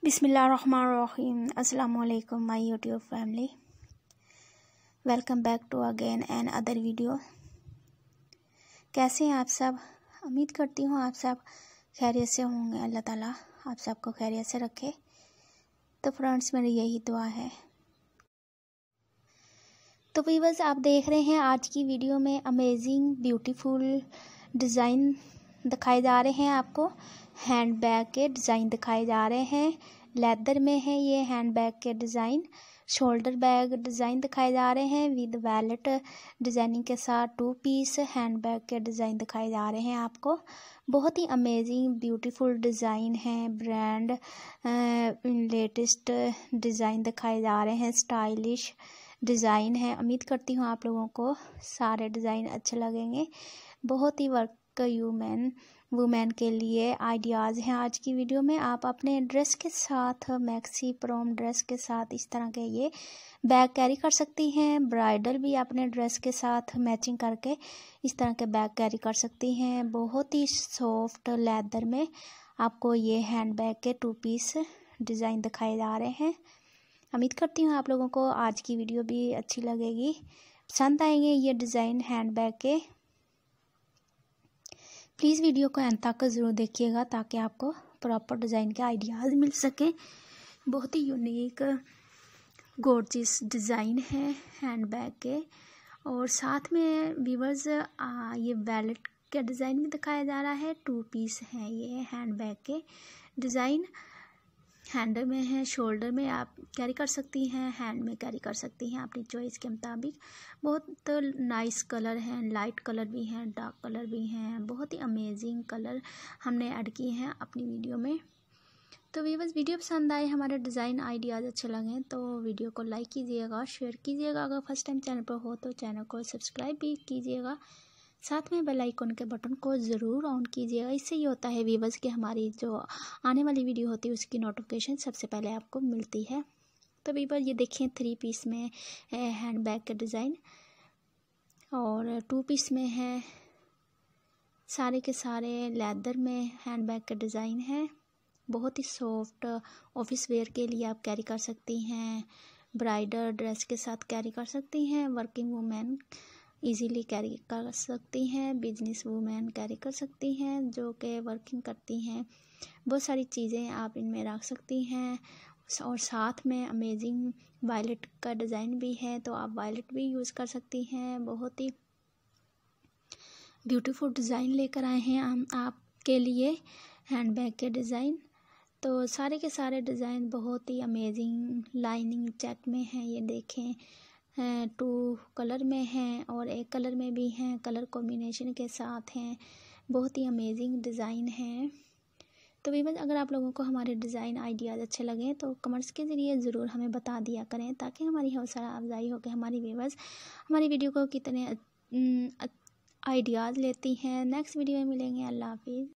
Bismillahirrahmanirrahim. Assalamu alaikum my YouTube family. Welcome back to again another video कैसे हैं आप सब उम्मीद करती हूँ आप सब खैरियत से होंगे अल्लाह ताला आप सबको खैरियत से रखे तो फ्रेंड्स मेरी यही दुआ है तो वीवर्स आप देख रहे हैं आज की वीडियो में अमेजिंग ब्यूटीफुल डिज़ाइन दिखाए जा रहे हैं आपको हैंड बैग के डिज़ाइन दिखाए जा रहे हैं लेदर में है ये हैंड बैग के डिज़ाइन शोल्डर बैग डिज़ाइन दिखाए जा रहे हैं विद वैलेट डिज़ाइनिंग के साथ टू पीस हैंड बैग के डिज़ाइन दिखाए जा रहे हैं आपको बहुत ही अमेजिंग ब्यूटीफुल डिज़ाइन है ब्रांड लेटेस्ट डिज़ाइन दिखाए जा रहे हैं स्टाइलिश डिज़ाइन है उम्मीद करती हूँ आप लोगों को सारे डिज़ाइन अच्छे लगेंगे बहुत ही वर्क तो यूमेन वुमेन के लिए आइडियाज़ हैं आज की वीडियो में आप अपने ड्रेस के साथ मैक्सी प्रोम ड्रेस के साथ इस तरह के ये बैग कैरी कर सकती हैं ब्राइडल भी अपने ड्रेस के साथ मैचिंग करके इस तरह के बैग कैरी कर सकती हैं बहुत ही सॉफ्ट लेदर में आपको ये हैंड बैग के टू पीस डिज़ाइन दिखाए जा रहे हैं उम्मीद करती हूँ आप लोगों को आज की वीडियो भी अच्छी लगेगी पसंद आएंगे ये डिज़ाइन हैंड बैग के प्लीज़ वीडियो को अंत तक ज़रूर देखिएगा ताकि आपको प्रॉपर डिज़ाइन के आइडियाज़ मिल सकें बहुत ही यूनिक गोर्जिस डिज़ाइन है हैंड बैग के और साथ में वीवर्स ये वैलेट का डिज़ाइन भी दिखाया जा रहा है टू पीस हैं ये हैंड बैग के डिज़ाइन हैंडल में है शोल्डर में आप कैरी कर सकती हैं हैंड में कैरी कर सकती हैं अपनी चॉइस के मुताबिक बहुत नाइस कलर हैं लाइट कलर भी हैं डार्क कलर भी हैं बहुत ही अमेजिंग कलर हमने ऐड किए हैं अपनी वीडियो में तो वीवर्स वीडियो पसंद आए हमारे डिज़ाइन आइडियाज़ अच्छे लगे तो वीडियो को लाइक कीजिएगा शेयर कीजिएगा अगर फर्स्ट टाइम चैनल पर हो तो चैनल को सब्सक्राइब भी कीजिएगा साथ में बेल आइकन के बटन को ज़रूर ऑन कीजिएगा इससे ये होता है व्यूवर्स की हमारी जो आने वाली वीडियो होती है उसकी नोटिफिकेशन सबसे पहले आपको मिलती है तो वीवर ये देखें थ्री पीस में हैंड बैग का डिज़ाइन और टू पीस में है सारे के सारे लेदर में हैंड बैग का डिज़ाइन है बहुत ही सॉफ्ट ऑफिस वेयर के लिए आप कैरी कर सकती हैं ब्राइडल ड्रेस के साथ कैरी कर सकती हैं वर्किंग वूमेन इजीली कैरी कर सकती हैं बिजनेस वूमेन कैरी कर सकती हैं जो कि वर्किंग करती हैं बहुत सारी चीज़ें आप इनमें रख सकती हैं और साथ में अमेजिंग वायलेट का डिज़ाइन भी है तो आप वायलेट भी यूज़ कर सकती हैं बहुत ही ब्यूटीफुल डिज़ाइन लेकर आए हैं हम आपके लिए हैंड बैग के डिज़ाइन तो सारे के सारे डिज़ाइन बहुत ही अमेजिंग लाइनिंग चेक में हैं ये देखें हैं टू कलर में हैं और एक कलर में भी हैं कलर कॉम्बिनेशन के साथ हैं बहुत ही अमेजिंग डिज़ाइन हैं तो वीबस अगर आप लोगों को हमारे डिज़ाइन आइडियाज़ अच्छे लगें तो कमेंट्स के ज़रिए ज़रूर हमें बता दिया करें ताकि हमारी हौसला अफजाई हो के हमारी वीवर्स हमारी वीडियो को कितने आइडियाज़ लेती हैं नेक्स्ट वीडियो में मिलेंगे अल्लाह हाफिज़